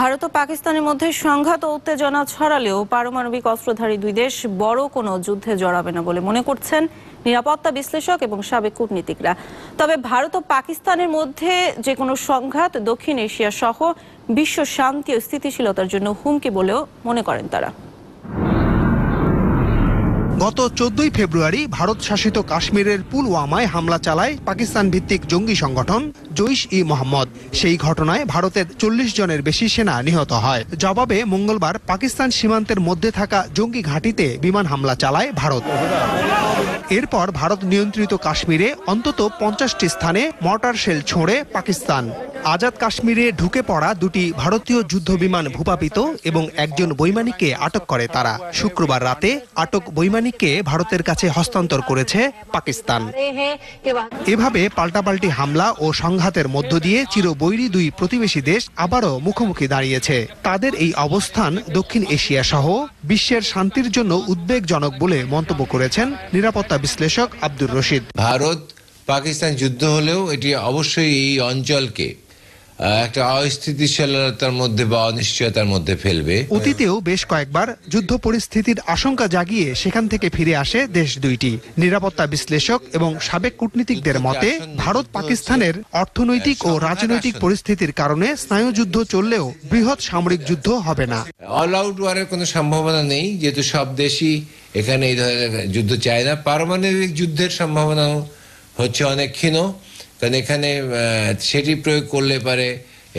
ভারত ও পাকিস্তানের মধ্যে সংঘাত ও উত্তেজনা ছড়ালেও পারমাণবিক অস্ত্রধারী দুই দেশ বড় কোনো যুদ্ধে জড়াবে না বলে মনে করছেন নিরাপত্তা বিশ্লেষক এবং সাবেক কূটনীতিকরা তবে ভারত ও পাকিস্তানের মধ্যে যে কোনো সংঘাত দক্ষিণ এশিয়া সহ বিশ্ব শান্তি ও স্থিতিশীলতার জন্য হুমকি বলেও মনে করেন তারা গত চোদ্দই ফেব্রুয়ারি ভারত শাসিত কাশ্মীরের পুলওয়ামায় হামলা চালায় পাকিস্তান ভিত্তিক জঙ্গি সংগঠন জৈশ ই মোহাম্মদ সেই ঘটনায় ভারতের চল্লিশ জনের বেশি সেনা নিহত হয় জবাবে মঙ্গলবার পাকিস্তান সীমান্তের মধ্যে থাকা জঙ্গি ঘাঁটিতে বিমান হামলা চালায় ভারত এরপর ভারত নিয়ন্ত্রিত কাশ্মীরে অন্তত পঞ্চাশটি স্থানে মর্টার শেল ছোঁড়ে পাকিস্তান আজাদ কাশ্মীরে ঢুকে পড়া দুটি ভারতীয় যুদ্ধবিমান ভূপাপিত এবং একজন বৈমানিককে আটক করে তারা শুক্রবার রাতে আটক বৈমানিককে ভারতের কাছে হস্তান্তর করেছে পাকিস্তান এভাবে পাল্টাপাল্টি হামলা ও সংঘাতের মধ্য দিয়ে চিরবৈরী দুই প্রতিবেশী দেশ আবারও মুখোমুখি দাঁড়িয়েছে তাদের এই অবস্থান দক্ষিণ এশিয়া সহ বিশ্বের শান্তির জন্য উদ্বেগজনক বলে মন্তব্য করেছেন নিরাপত্তা বিশ্লেষক আব্দুর রশিদ ভারত পাকিস্তান যুদ্ধ হলেও এটি অবশ্যই এই অঞ্চলকে একটা অস্থিতিশীলতার মধ্যে বা অনিশ্চয়তার মধ্যে ফেলবে অতীতেও বেশ কয়েকবার যুদ্ধ পরিস্থিতির আশঙ্কা জাগিয়ে সেখান থেকে ফিরে আসে দেশ দুইটি নিরাপত্তা বিশ্লেষক এবং সাবেক কূটনীতিকদের মতে ভারত পাকিস্তানের অর্থনৈতিক ও রাজনৈতিক পরিস্থিতির কারণে স্নায়ুযুদ্ধ চললেও বৃহৎ সামরিক যুদ্ধ হবে না অল আউট ওয়ারের কোনো সম্ভাবনা নেই যেহেতু সব দেশই এখানে এই ধরনের যুদ্ধ চায় না পারমাণবিক যুদ্ধের সম্ভাবনাও হচ্ছে অনেক ক্ষীণ কারণ এখানে সেটি প্রয়োগ করলে পারে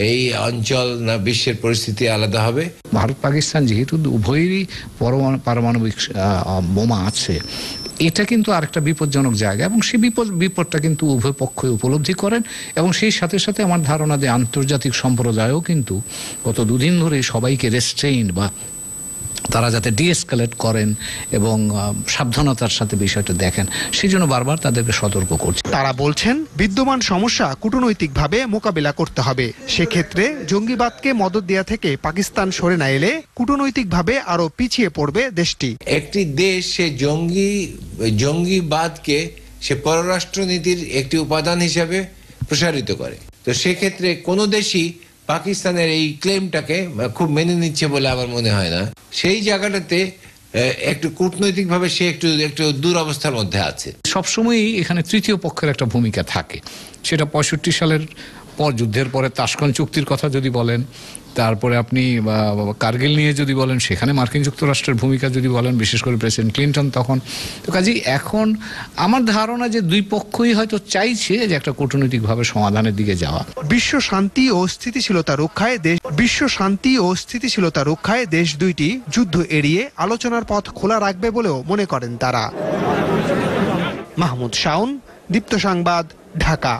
এই অঞ্চল না বিশ্বের পরিস্থিতি আলাদা হবে ভারত পাকিস্তান যেহেতু উভয়েরই পারমাণবিক বোমা আছে এটা কিন্তু আরেকটা বিপজ্জনক জায়গা এবং সেই বিপদ বিপদটা কিন্তু উভয় পক্ষে উপলব্ধি করেন এবং সেই সাথে সাথে আমার ধারণা যে আন্তর্জাতিক সম্প্রদায়ও কিন্তু গত দুদিন ধরে সবাইকে রেস্ট্রেইন বা তারা যাতে ডিএসকালেট করেন এবং সাবধানতার সাথে বিষয়টা দেখেন সেই জন্য বারবার তাদেরকে সতর্ক করছে তারা বলছেন বিদ্যমান সমস্যা কূটনৈতিকভাবে মোকাবিলা করতে হবে সেক্ষেত্রে জঙ্গিবাদকে মদত দেওয়া থেকে পাকিস্তান সরে না এলে কূটনৈতিকভাবে আরও পিছিয়ে পড়বে দেশটি একটি দেশ সে জঙ্গি জঙ্গিবাদকে সে পররাষ্ট্রনীতির একটি উপাদান হিসাবে প্রসারিত করে তো সেক্ষেত্রে কোনো দেশই পাকিস্তানের এই ক্লেমটাকে খুব মেনে নিচ্ছে বলে আমার মনে হয় না সেই জায়গাটাতে একটু কূটনৈতিকভাবে সে একটু একটু দুরবস্থার মধ্যে আছে সবসময়ই এখানে তৃতীয় পক্ষের একটা ভূমিকা থাকে সেটা পঁয়ষট্টি সালের পর যুদ্ধের পরে তাসকন চুক্তির কথা যদি বলেন তারপরে আপনি কার্গিল নিয়ে যদি বলেন সেখানে মার্কিন যুক্তরাষ্ট্রের ভূমিকা যদি বলেন বিশেষ করে প্রেসিডেন্ট ক্লিন্টন তখন তো কাজেই এখন আমার ধারণা যে দুই পক্ষই হয়তো চাইছে যে একটা কূটনৈতিকভাবে সমাধানের দিকে যাওয়া বিশ্ব শান্তি ও স্থিতিশীলতা রক্ষায় দেশ বিশ্ব শান্তি ও স্থিতিশীলতা রক্ষায় দেশ দুইটি যুদ্ধ এড়িয়ে আলোচনার পথ খোলা রাখবে বলেও মনে করেন তারা মাহমুদ শাউন দীপ্ত সংবাদ ঢাকা